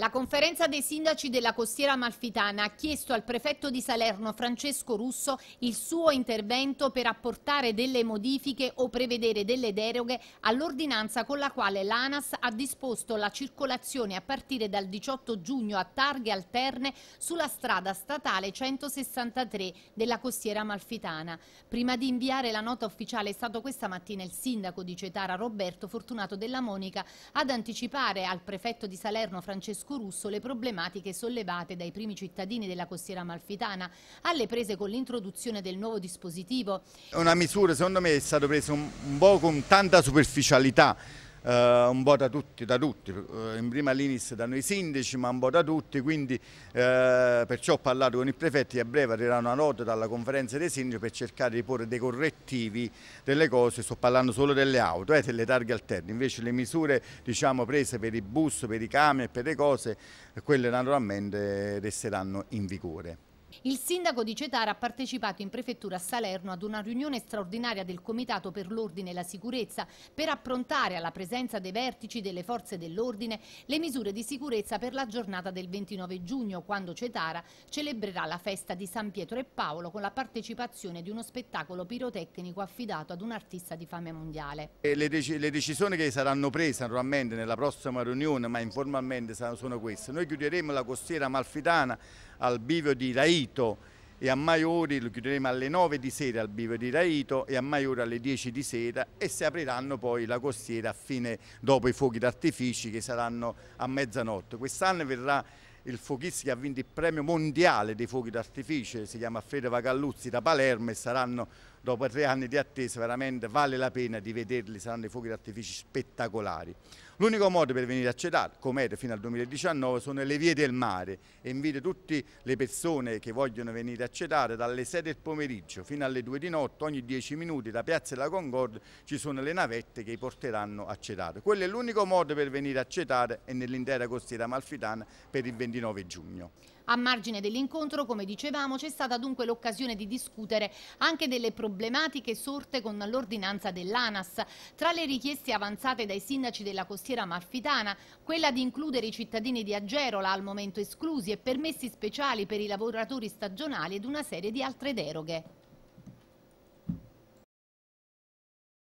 La conferenza dei sindaci della costiera amalfitana ha chiesto al prefetto di Salerno Francesco Russo il suo intervento per apportare delle modifiche o prevedere delle deroghe all'ordinanza con la quale l'ANAS ha disposto la circolazione a partire dal 18 giugno a targhe alterne sulla strada statale 163 della costiera amalfitana. Prima di inviare la nota ufficiale è stato questa mattina il sindaco di Cetara Roberto Fortunato della Monica ad anticipare al prefetto di Salerno Francesco fisco russo le problematiche sollevate dai primi cittadini della costiera malfitana alle prese con l'introduzione del nuovo dispositivo. Una misura secondo me è stata presa un, un po' con tanta superficialità eh, un po' da tutti, da tutti, eh, in prima linis da noi sindaci ma un po' da tutti, quindi eh, perciò ho parlato con il prefetto e a breve arriverà una nota dalla conferenza dei sindaci per cercare di porre dei correttivi delle cose, sto parlando solo delle auto, eh, delle targhe alterne, invece le misure diciamo, prese per i bus, per i camion e per le cose, eh, quelle naturalmente resteranno in vigore. Il sindaco di Cetara ha partecipato in prefettura a Salerno ad una riunione straordinaria del Comitato per l'Ordine e la Sicurezza per approntare alla presenza dei vertici delle forze dell'ordine le misure di sicurezza per la giornata del 29 giugno quando Cetara celebrerà la festa di San Pietro e Paolo con la partecipazione di uno spettacolo pirotecnico affidato ad un artista di fame mondiale. Le, dec le decisioni che saranno prese naturalmente nella prossima riunione ma informalmente sono queste. Noi chiuderemo la costiera malfitana al bivio di Raito e a Maiori lo chiuderemo alle 9 di sera al bivio di Raito e a Maiori alle 10 di sera e si apriranno poi la costiera a fine dopo i fuochi d'artifici che saranno a mezzanotte. Quest'anno verrà il fuochista che ha vinto il premio mondiale dei fuochi d'artificio, si chiama Fedeva Vagalluzzi da Palermo e saranno dopo tre anni di attesa veramente vale la pena di vederli, saranno dei fuochi d'artifici spettacolari. L'unico modo per venire a Cedar, come era fino al 2019, sono le vie del mare e invito tutte le persone che vogliono venire a Cedar dalle 6 del pomeriggio fino alle 2 di notte, ogni 10 minuti da Piazza della Concordia ci sono le navette che porteranno a Cedar. Quello è l'unico modo per venire a Cedar e nell'intera costiera amalfitana per il 29 giugno. A margine dell'incontro, come dicevamo, c'è stata dunque l'occasione di discutere anche delle problematiche problematiche sorte con l'ordinanza dell'ANAS. Tra le richieste avanzate dai sindaci della costiera marfitana, quella di includere i cittadini di Agerola al momento esclusi e permessi speciali per i lavoratori stagionali ed una serie di altre deroghe.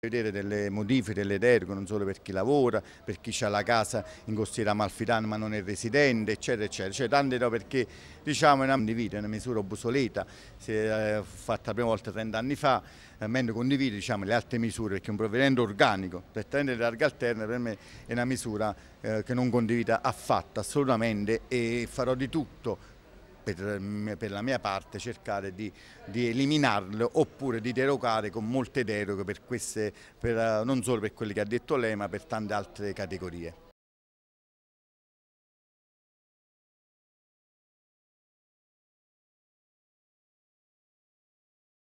Vedere delle modifiche, delle deroghe non solo per chi lavora, per chi ha la casa in costiera amalfitana ma non è residente, eccetera, eccetera. Cioè tante no, perché diciamo è una condivide, è una misura obsoleta, si è eh, fatta la prima volta 30 anni fa, eh, mentre condivide diciamo, le altre misure, perché un provvedimento organico per tenere le larghe alterne per me è una misura eh, che non condivido affatto, assolutamente, e farò di tutto per, per, la mia parte cercare di, di eliminarlo oppure di derogare con molte deroghe per queste, per, eh, non solo per quelle che ha detto lei ma per tante altre categorie.